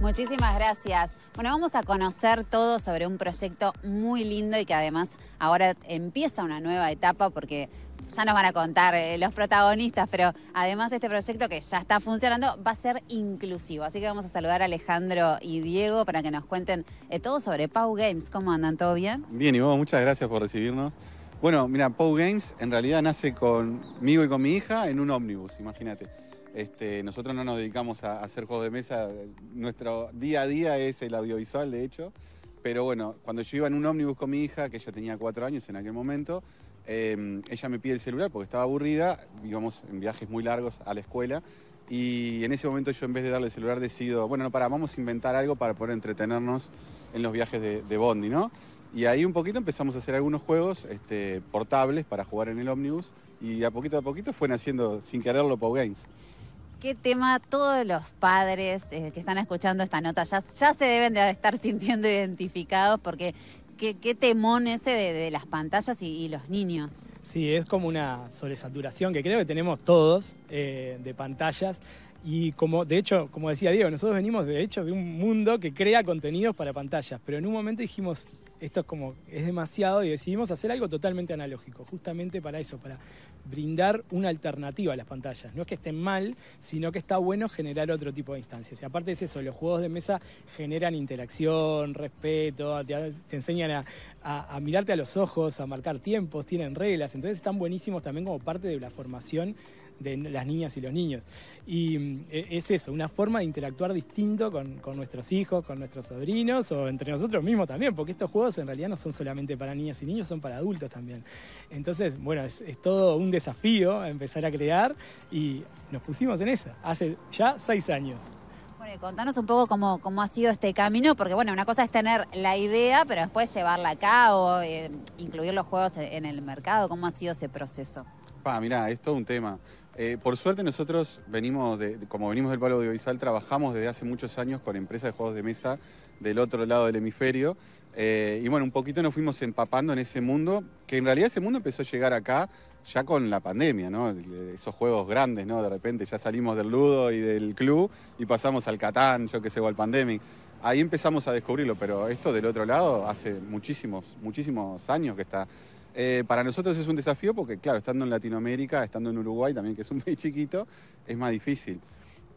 Muchísimas gracias. Bueno, vamos a conocer todo sobre un proyecto muy lindo y que además ahora empieza una nueva etapa porque ya nos van a contar eh, los protagonistas, pero además este proyecto que ya está funcionando va a ser inclusivo. Así que vamos a saludar a Alejandro y Diego para que nos cuenten eh, todo sobre Pau Games. ¿Cómo andan? ¿Todo bien? Bien, y vos, muchas gracias por recibirnos. Bueno, mira, Pau Games en realidad nace conmigo y con mi hija en un ómnibus, imagínate. Este, nosotros no nos dedicamos a hacer juegos de mesa, nuestro día a día es el audiovisual, de hecho. Pero bueno, cuando yo iba en un ómnibus con mi hija, que ella tenía cuatro años en aquel momento, em, ella me pide el celular porque estaba aburrida, íbamos en viajes muy largos a la escuela. Y en ese momento yo en vez de darle el celular decido, bueno, no, para, vamos a inventar algo para poder entretenernos en los viajes de, Bondi, ¿no? Y ahí un poquito empezamos a hacer algunos juegos este, portables para jugar en el ómnibus y a poquito a poquito fue naciendo sin quererlo Pow Games. Qué tema, todos los padres eh, que están escuchando esta nota ya, se deben de estar sintiendo identificados porque qué, temón ese de, las pantallas y, los niños. Sí, es como una sobresaturación que creo que tenemos todos eh, de pantallas y como, de hecho, como decía Diego, nosotros venimos de hecho de un mundo que crea contenidos para pantallas, pero en un momento dijimos, esto es como, es demasiado y decidimos hacer algo totalmente analógico, justamente para eso, para brindar una alternativa a las pantallas. No es que estén mal, sino que está bueno generar otro tipo de instancias. Y aparte es eso, los juegos de mesa generan interacción, respeto, te, enseñan a, mirarte a los ojos, a marcar tiempos, tienen reglas, entonces están buenísimos también como parte de la formación de las niñas y los niños. Y mm, e, es eso, una forma de interactuar distinto con, nuestros hijos, con nuestros sobrinos o entre nosotros mismos también, porque estos juegos en realidad no son solamente para niñas y niños, son para adultos también. Entonces, bueno, es, todo un desafío empezar a crear y nos pusimos en esa, hace ya seis años. Bueno, contanos un poco cómo, ha sido este camino, porque bueno, una cosa es tener la idea, pero después llevarla a cabo, eh, incluir los juegos en el mercado, cómo ha sido ese proceso. Mira, mirá, es todo un tema. Eh, por suerte nosotros venimos, de, como venimos del palo audiovisual, trabajamos desde hace muchos años con empresas de juegos de mesa del otro lado del hemisferio. Eh, y bueno, un poquito nos fuimos empapando en ese mundo, que en realidad ese mundo empezó a llegar acá ya con la pandemia, ¿no? Esos juegos grandes, ¿no? De repente ya salimos del ludo y del club y pasamos al Catán, yo que sé, o al Pandemic. Ahí empezamos a descubrirlo, pero esto del otro lado hace muchísimos, muchísimos años que está. Eh, para nosotros es un desafío porque, claro, estando en Latinoamérica, estando en Uruguay también, que es un país chiquito, es más difícil.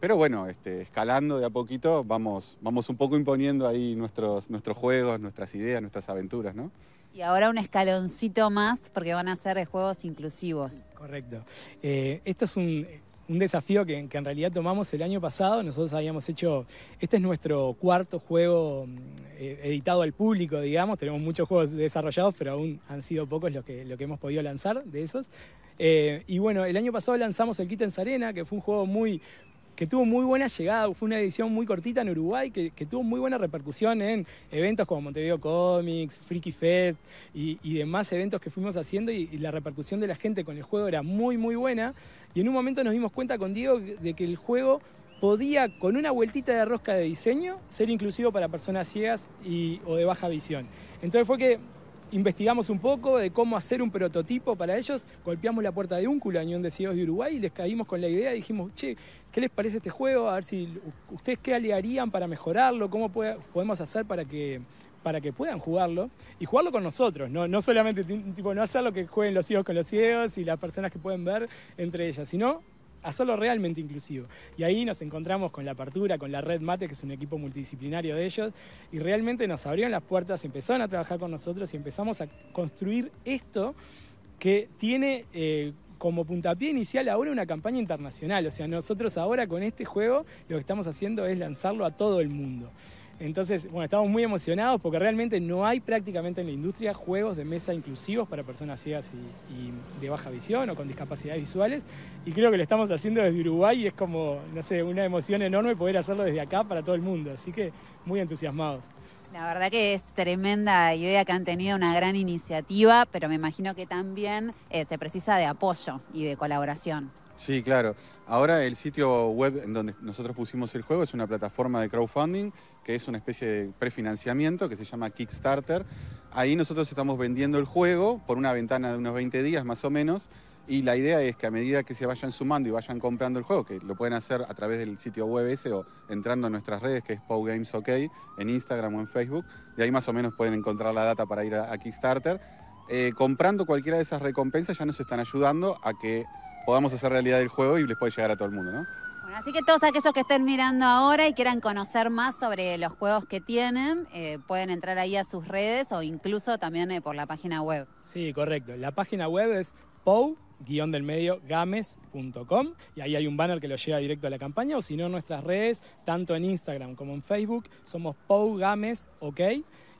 Pero bueno, este, escalando de a poquito, vamos, vamos un poco imponiendo ahí nuestros, nuestros juegos, nuestras ideas, nuestras aventuras, ¿no? Y ahora un escaloncito más porque van a ser juegos inclusivos. Correcto. Eh, esto es un, un desafío que, en realidad tomamos el año pasado. Nosotros habíamos hecho, este es nuestro cuarto juego mm, eh, editado al público, digamos. Tenemos muchos juegos desarrollados, pero aún han sido pocos los que, lo que hemos podido lanzar de esos. Eh, y bueno, el año pasado lanzamos el Kit en Sarena, que fue un juego muy, que tuvo muy buena llegada, fue una edición muy cortita en Uruguay, que, tuvo muy buena repercusión en eventos como Montevideo Comics, Freaky Fest y, demás eventos que fuimos haciendo y, la repercusión de la gente con el juego era muy, muy buena. Y en un momento nos dimos cuenta con Diego de que el juego podía, con una vueltita de rosca de diseño, ser inclusivo para personas ciegas y, o de baja visión. Entonces fue que investigamos un poco de cómo hacer un prototipo para ellos, golpeamos la puerta de un culañón de Ciegos de Uruguay, y les caímos con la idea, dijimos, che, ¿qué les parece este juego? A ver si ustedes qué le harían para mejorarlo, cómo podemos hacer para que para que puedan jugarlo y jugarlo con nosotros, no, solamente no hacer lo que jueguen los ciegos con los ciegos y las personas que pueden ver entre ellas, sino hacerlo realmente inclusivo. Y ahí nos encontramos con la apertura, con la Red Mate, que es un equipo multidisciplinario de ellos, y realmente nos abrieron las puertas, empezaron a trabajar con nosotros y empezamos a construir esto que tiene... Eh, como puntapié inicial ahora una campaña internacional. O sea, nosotros ahora con este juego lo que estamos haciendo es lanzarlo a todo el mundo. Entonces, bueno, estamos muy emocionados porque realmente no hay prácticamente en la industria juegos de mesa inclusivos para personas ciegas y, de baja visión o con discapacidades visuales. Y creo que lo estamos haciendo desde Uruguay y es como, no sé, una emoción enorme poder hacerlo desde acá para todo el mundo. Así que muy entusiasmados. La verdad que es tremenda idea que han tenido una gran iniciativa, pero me imagino que también eh, se precisa de apoyo y de colaboración. Sí, claro. Ahora el sitio web en donde nosotros pusimos el juego es una plataforma de crowdfunding que es una especie de prefinanciamiento que se llama Kickstarter. Ahí nosotros estamos vendiendo el juego por una ventana de unos 20 días más o menos y la idea es que a medida que se vayan sumando y vayan comprando el juego, que lo pueden hacer a través del sitio web ese o entrando en nuestras redes que es Pow Games OK en Instagram o en Facebook, de ahí más o menos pueden encontrar la data para ir a, Kickstarter. Eh, comprando cualquiera de esas recompensas ya nos están ayudando a que podamos hacer realidad el juego y les puede llegar a todo el mundo, ¿no? así que todos aquellos que estén mirando ahora y quieran conocer más sobre los juegos que tienen, eh, pueden entrar ahí a sus redes o incluso también eh, por la página web. Sí, correcto. La página web es pow guión del medio games.com y ahí hay un banner que lo lleva directo a la campaña o si no nuestras redes, tanto en Instagram como en Facebook, somos POU Games, ok.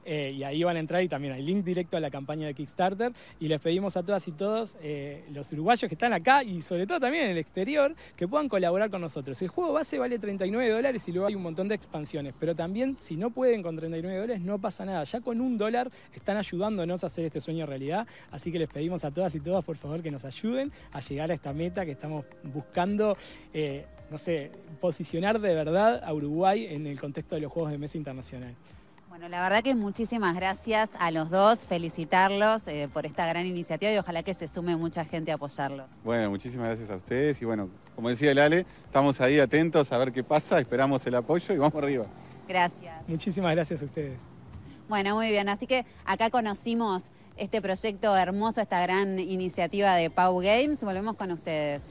Eh, y ahí van a entrar y también hay link directo a la campaña de Kickstarter y les pedimos a todas y todos eh, los uruguayos que están acá y sobre todo también en el exterior que puedan colaborar con nosotros. El juego base vale 39 dólares y luego hay un montón de expansiones, pero también si no pueden con 39 dólares no pasa nada, ya con un dólar están ayudándonos a hacer este sueño realidad, así que les pedimos a todas y todos por favor que nos ayuden a llegar a esta meta que estamos buscando. Eh, no sé, posicionar de verdad a Uruguay en el contexto de los Juegos de Mesa Internacional. Bueno, la verdad que muchísimas gracias a los dos, felicitarlos eh, por esta gran iniciativa y ojalá que se sume mucha gente a apoyarlos. Bueno, muchísimas gracias a ustedes y bueno, como decía el Ale, estamos ahí atentos a ver qué pasa, esperamos el apoyo y vamos arriba. Gracias. Muchísimas gracias a ustedes. Bueno, muy bien, así que acá conocimos este proyecto hermoso, esta gran iniciativa de Pau Games. Volvemos con ustedes.